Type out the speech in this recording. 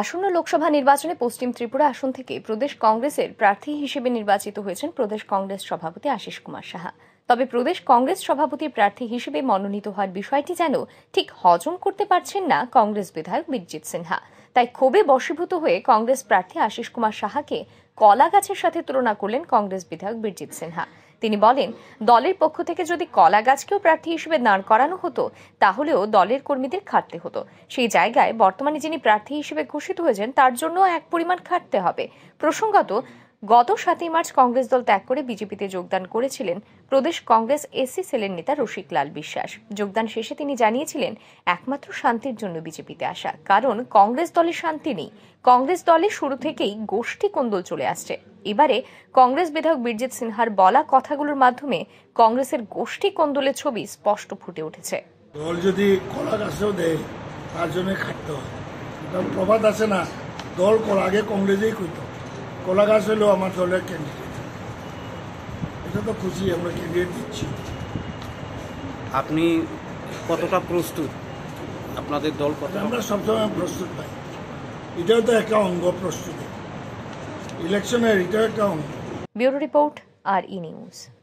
আসন্ন লোকসভা নির্বাচনে পশ্চিম ত্রিপুরা আসন থেকে প্রদেশ কংগ্রেসের প্রার্থী হিসেবে নির্বাচিত হয়েছেন প্রদেশ কংগ্রেস সভাপতি আশিস কুমার সাহা তবে প্রদেশ কংগ্রেস সভাপতির প্রার্থী হিসেবে মনোনীত হওয়ার বিষয়টি যেন ঠিক হজম করতে পারছেন না কংগ্রেস বিধায়ক বিরজিৎ সিনহা তাই ক্ষোভে বশীভূত হয়ে কংগ্রেস প্রার্থী আশিস কুমার সাহাকে কলা গাছের সাথে তুলনা করলেন কংগ্রেস বিধায়ক বিরজিৎ সিনহা তিনি বলেন দলের পক্ষ থেকে যদি কলা গাছকেও প্রার্থী হিসেবে দাঁড় করানো হতো তাহলেও দলের কর্মীদের খাটতে হতো সেই জায়গায় বর্তমানে যিনি প্রার্থী হিসেবে ঘোষিত হয়েছেন তার জন্য এক পরিমাণ খাটতে হবে প্রসঙ্গত গত সাতই মার্চ কংগ্রেস দল ত্যাগ করে বিজেপিতে যোগদান করেছিলেন প্রদেশ কংগ্রেস এসসি সেলের নেতা লাল বিশ্বাস যোগদান শেষে তিনি জানিয়েছিলেন একমাত্র শান্তির জন্য বিজেপিতে আসা কারণ কংগ্রেস দলে শান্তি নেই কংগ্রেস দলে শুরু থেকেই গোষ্ঠী কোন্দল চলে আসছে এবারে কংগ্রেস বিধায়ক বীরজিৎ সিনহার বলা কথাগুলোর মাধ্যমে কংগ্রেসের গোষ্ঠী কোন্দলের ছবি স্পষ্ট ফুটে উঠেছে দল যদি কলা গাছেও দেয় তার জন্য খাটতে হয় প্রবাদ আছে না দল কলা আগে কংগ্রেসেই করতো কলা গাছ হলেও আমার দলের ক্যান্ডিডেট এটা তো খুশি আমরা ক্যান্ডিডেট দিচ্ছি আপনি কতটা প্রস্তুত আপনাদের দল কত আমরা সবসময় প্রস্তুত পাই এটাও তো একটা অঙ্গ প্রস্তুতি ইলেকশনের এটাও একটা অঙ্গ ব্যুরো রিপোর্ট আর ই নিউজ